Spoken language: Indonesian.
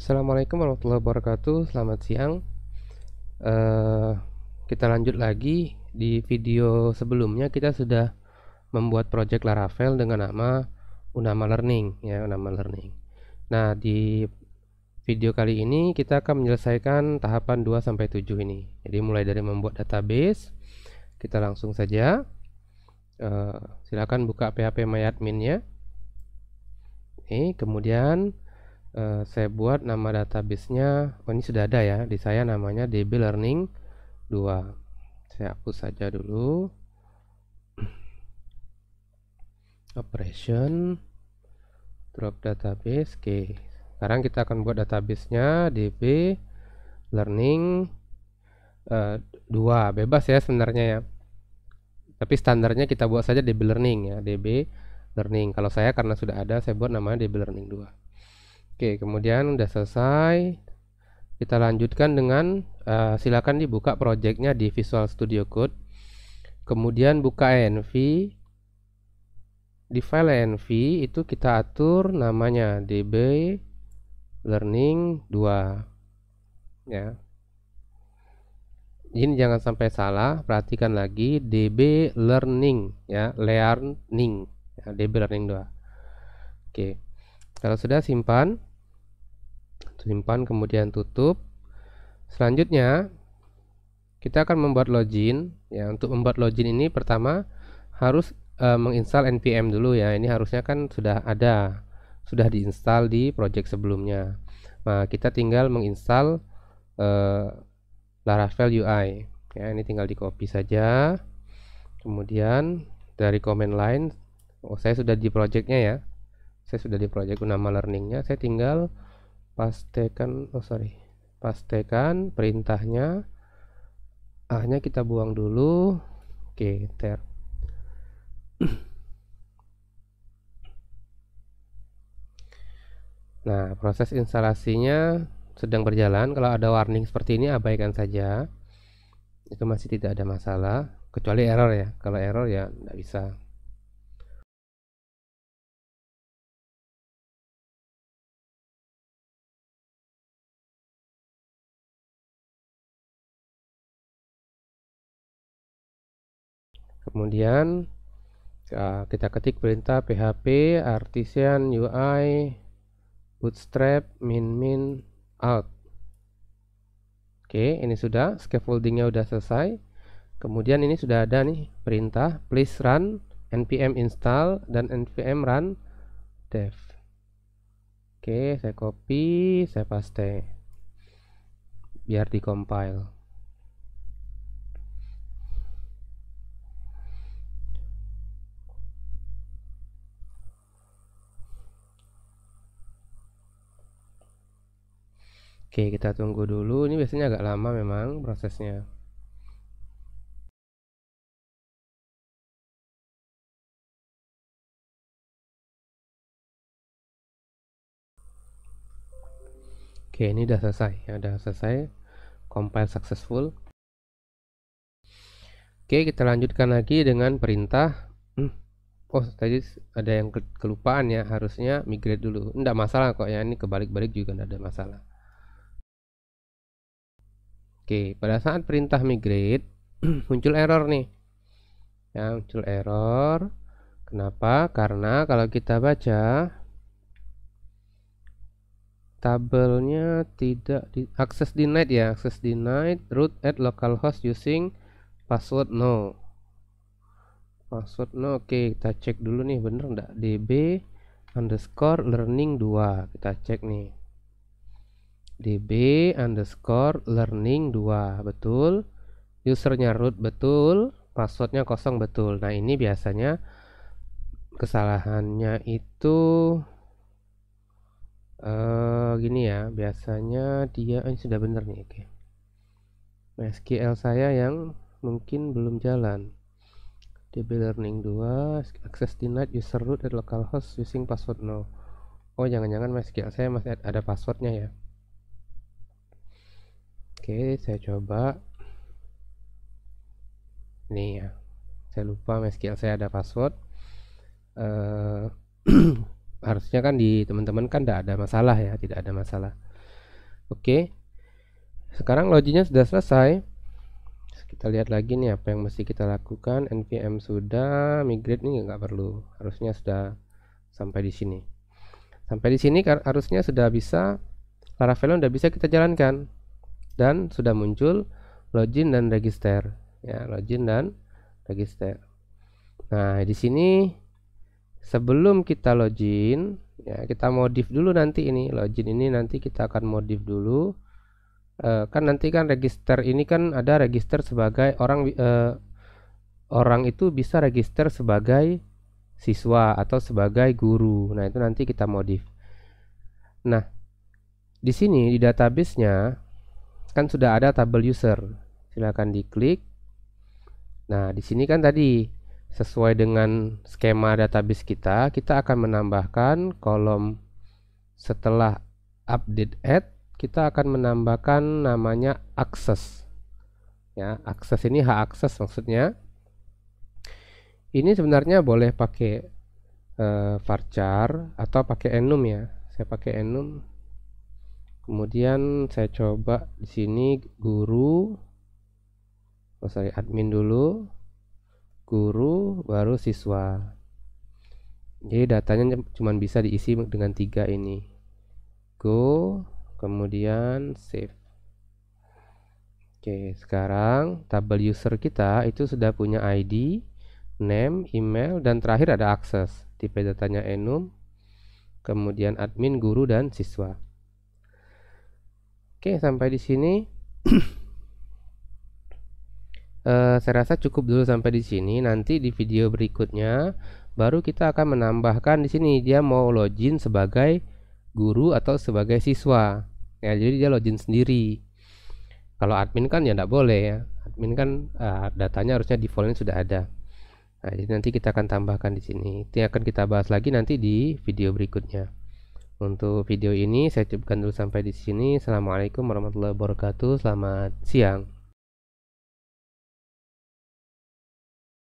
Assalamualaikum warahmatullahi wabarakatuh Selamat siang uh, Kita lanjut lagi Di video sebelumnya kita sudah Membuat project Laravel dengan nama Unama Learning ya Unama Learning Nah di video kali ini kita akan menyelesaikan tahapan 2-7 ini Jadi mulai dari membuat database Kita langsung saja uh, eh, Silahkan buka PHP MyAdmin ya Oke, kemudian uh, saya buat nama databasenya oh ini sudah ada ya di saya namanya db learning 2 saya hapus saja dulu operation drop database oke sekarang kita akan buat database-nya db learning uh, eh, 2 bebas ya sebenarnya ya tapi standarnya kita buat saja db learning ya db learning kalau saya karena sudah ada saya buat namanya db learning 2 Oke, kemudian udah selesai. Kita lanjutkan dengan uh, silakan dibuka projectnya di Visual Studio Code. Kemudian buka env. Di file env itu kita atur namanya db learning 2. Ya. Ini jangan sampai salah, perhatikan lagi db learning ya, learning. Ya, db learning 2. Oke. Kalau sudah simpan simpan kemudian tutup selanjutnya kita akan membuat login ya untuk membuat login ini pertama harus e, menginstal npm dulu ya ini harusnya kan sudah ada sudah diinstal di project sebelumnya nah kita tinggal menginstal e, eh, Laravel UI ya ini tinggal di copy saja kemudian dari command line oh saya sudah di projectnya ya saya sudah di project nama Learningnya saya tinggal pastikan oh sorry pastikan perintahnya A nya kita buang dulu oke ter nah proses instalasinya sedang berjalan kalau ada warning seperti ini abaikan saja itu masih tidak ada masalah kecuali error ya kalau error ya tidak bisa kemudian eh, kita ketik perintah php artisan UI bootstrap min min out oke ini sudah scaffoldingnya sudah selesai kemudian ini sudah ada nih perintah please run npm install dan npm run dev oke saya copy saya paste biar di compile Oke, kita tunggu dulu. Ini biasanya agak lama memang prosesnya. Oke, ini sudah selesai. Ya, udah selesai. Compile successful. Oke, kita lanjutkan lagi dengan perintah. Hmm. Oh, tadi ada yang kelupaan ya. Harusnya migrate dulu. Tidak masalah kok ya. Ini kebalik-balik juga tidak ada masalah. Oke, pada saat perintah migrate muncul error nih. Ya, muncul error. Kenapa? Karena kalau kita baca tabelnya tidak di akses denied ya, akses denied root at localhost using password no. Password no. Oke, kita cek dulu nih bener enggak db underscore learning 2. Kita cek nih db underscore learning 2 betul usernya root betul passwordnya kosong betul nah ini biasanya kesalahannya itu uh, gini ya biasanya dia eh, ini sudah benar nih oke okay. SQL saya yang mungkin belum jalan DB Learning 2 access denied user root at localhost using password no oh jangan-jangan SQL saya masih ada passwordnya ya Oke, saya coba. Nih ya. Saya lupa MySQL saya ada password. Uh, harusnya kan di teman-teman kan tidak ada masalah ya, tidak ada masalah. Oke. Sekarang loginnya sudah selesai. Kita lihat lagi nih apa yang mesti kita lakukan. npm sudah, migrate nih nggak perlu. Harusnya sudah sampai di sini. Sampai di sini harusnya sudah bisa Laravel sudah bisa kita jalankan dan sudah muncul login dan register ya login dan register nah di sini sebelum kita login ya kita modif dulu nanti ini login ini nanti kita akan modif dulu e, kan nanti kan register ini kan ada register sebagai orang e, orang itu bisa register sebagai siswa atau sebagai guru nah itu nanti kita modif nah di sini di databasenya kan sudah ada tabel user. Silakan diklik. Nah, di sini kan tadi sesuai dengan skema database kita, kita akan menambahkan kolom setelah update add, kita akan menambahkan namanya akses Ya, akses ini hak akses maksudnya. Ini sebenarnya boleh pakai eh, varchar atau pakai enum ya. Saya pakai enum kemudian saya coba di sini guru oh sorry admin dulu guru baru siswa jadi datanya cuma bisa diisi dengan tiga ini go kemudian save Oke sekarang tabel user kita itu sudah punya ID name, email, dan terakhir ada akses tipe datanya enum kemudian admin, guru, dan siswa Oke, sampai di sini. Uh, saya rasa cukup dulu sampai di sini. Nanti di video berikutnya baru kita akan menambahkan di sini dia mau login sebagai guru atau sebagai siswa. Ya, jadi dia login sendiri. Kalau admin kan ya tidak boleh ya. Admin kan uh, datanya harusnya defaultnya sudah ada. Nah, jadi nanti kita akan tambahkan di sini. Itu akan kita bahas lagi nanti di video berikutnya. Untuk video ini saya cukupkan dulu sampai di sini. Assalamualaikum warahmatullahi wabarakatuh. Selamat siang.